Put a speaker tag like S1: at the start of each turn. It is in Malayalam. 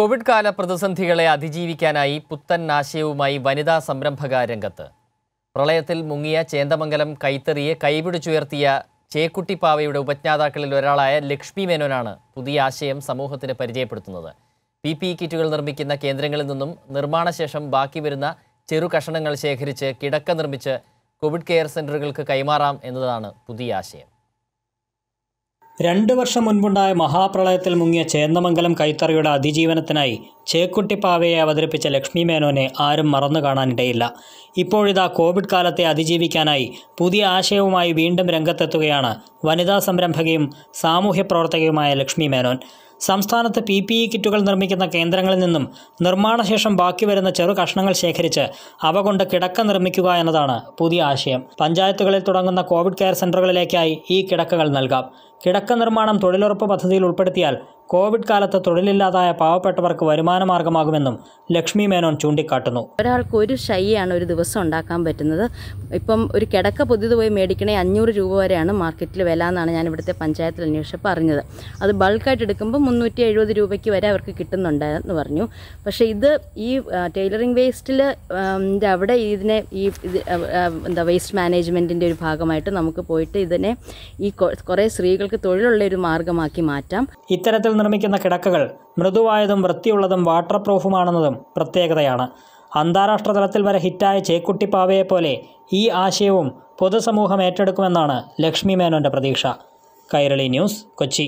S1: കോവിഡ് കാല പ്രതിസന്ധികളെ അതിജീവിക്കാനായി പുത്തൻ നാശയവുമായി വനിതാ സംരംഭക രംഗത്ത് പ്രളയത്തിൽ മുങ്ങിയ ചേന്ദമംഗലം കൈത്തറിയെ കൈപിടിച്ചുയർത്തിയ ചേക്കുട്ടിപ്പാവയുടെ ഉപജ്ഞാതാക്കളിൽ ഒരാളായ ലക്ഷ്മി മേനോനാണ് പുതിയ ആശയം സമൂഹത്തിന് പരിചയപ്പെടുത്തുന്നത് പി പി കിറ്റുകൾ നിർമ്മിക്കുന്ന കേന്ദ്രങ്ങളിൽ നിന്നും നിർമ്മാണശേഷം ബാക്കി വരുന്ന ചെറു കഷണങ്ങൾ ശേഖരിച്ച് കിടക്ക നിർമ്മിച്ച് കോവിഡ് കെയർ സെൻ്ററുകൾക്ക് കൈമാറാം എന്നതാണ് പുതിയ ആശയം
S2: രണ്ട് വർഷം മുൻപുണ്ടായ മഹാപ്രളയത്തിൽ മുങ്ങിയ ചേന്ദമംഗലം കൈത്തറിയുടെ അതിജീവനത്തിനായി ചേക്കുട്ടിപ്പാവയെ അവതരിപ്പിച്ച ലക്ഷ്മി മേനോനെ ആരും മറന്നു കാണാനിടയില്ല ഇപ്പോഴിതാ കോവിഡ് കാലത്തെ അതിജീവിക്കാനായി പുതിയ ആശയവുമായി വീണ്ടും രംഗത്തെത്തുകയാണ് വനിതാ സംരംഭകയും സാമൂഹ്യ പ്രവർത്തകയുമായ ലക്ഷ്മി മേനോൻ സംസ്ഥാനത്ത് പി പി ഇ കിറ്റുകൾ നിർമ്മിക്കുന്ന കേന്ദ്രങ്ങളിൽ നിന്നും നിർമ്മാണശേഷം ബാക്കി വരുന്ന ചെറു കഷ്ണങ്ങൾ ശേഖരിച്ച് അവ കൊണ്ട് കിടക്ക നിർമ്മിക്കുക എന്നതാണ് പുതിയ ആശയം പഞ്ചായത്തുകളിൽ തുടങ്ങുന്ന കോവിഡ് കെയർ സെൻ്ററുകളിലേക്കായി ഈ കിടക്കകൾ നൽകാം കിടക്ക നിർമ്മാണം തൊഴിലുറപ്പ് പദ്ധതിയിൽ ഉൾപ്പെടുത്തിയാൽ കോവിഡ് കാലത്ത് തൊഴിലില്ലാതായ പാവപ്പെട്ടവർക്ക് വരുമാനമാർഗമാകുമെന്നും ലക്ഷ്മി മേനോൻ ചൂണ്ടിക്കാട്ടുന്നു
S3: ഒരാൾക്ക് ഒരു ശയ്യാണ് ഒരു ദിവസം ഉണ്ടാക്കാൻ പറ്റുന്നത് ഇപ്പം ഒരു കിടക്ക പുതിയത് പോയി മേടിക്കണേ അഞ്ഞൂറ് രൂപ വരെയാണ് മാർക്കറ്റിൽ വില എന്നാണ് ഞാൻ ഇവിടുത്തെ പഞ്ചായത്തിൽ അന്വേഷിച്ചപ്പോൾ അറിഞ്ഞത് അത് ബൾക്കായിട്ട് എടുക്കുമ്പോൾ മുന്നൂറ്റി എഴുപത് രൂപയ്ക്ക് വരെ അവർക്ക് കിട്ടുന്നുണ്ട് എന്ന് പറഞ്ഞു പക്ഷേ ഇത് ഈ ടൈലറിംഗ് വേസ്റ്റിൽ അവിടെ ഇതിനെ ഈ എന്താ വേസ്റ്റ് മാനേജ്മെൻറ്റിൻ്റെ ഒരു ഭാഗമായിട്ട് നമുക്ക് പോയിട്ട് ഇതിനെ ഈ കുറേ സ്ത്രീകൾ കുട്ടികൾക്ക് തൊഴിലുള്ള ഒരു മാർഗമാക്കി മാറ്റാം
S2: ഇത്തരത്തിൽ നിർമ്മിക്കുന്ന കിടക്കകൾ മൃദുവായതും വൃത്തിയുള്ളതും വാട്ടർ പ്രൂഫുമാണെന്നതും പ്രത്യേകതയാണ് അന്താരാഷ്ട്ര തലത്തിൽ വരെ ഹിറ്റായ ചേക്കുട്ടിപ്പാവയെ പോലെ ഈ ആശയവും പൊതുസമൂഹം ഏറ്റെടുക്കുമെന്നാണ് ലക്ഷ്മി മേനോന്റെ പ്രതീക്ഷ കൈരളി ന്യൂസ് കൊച്ചി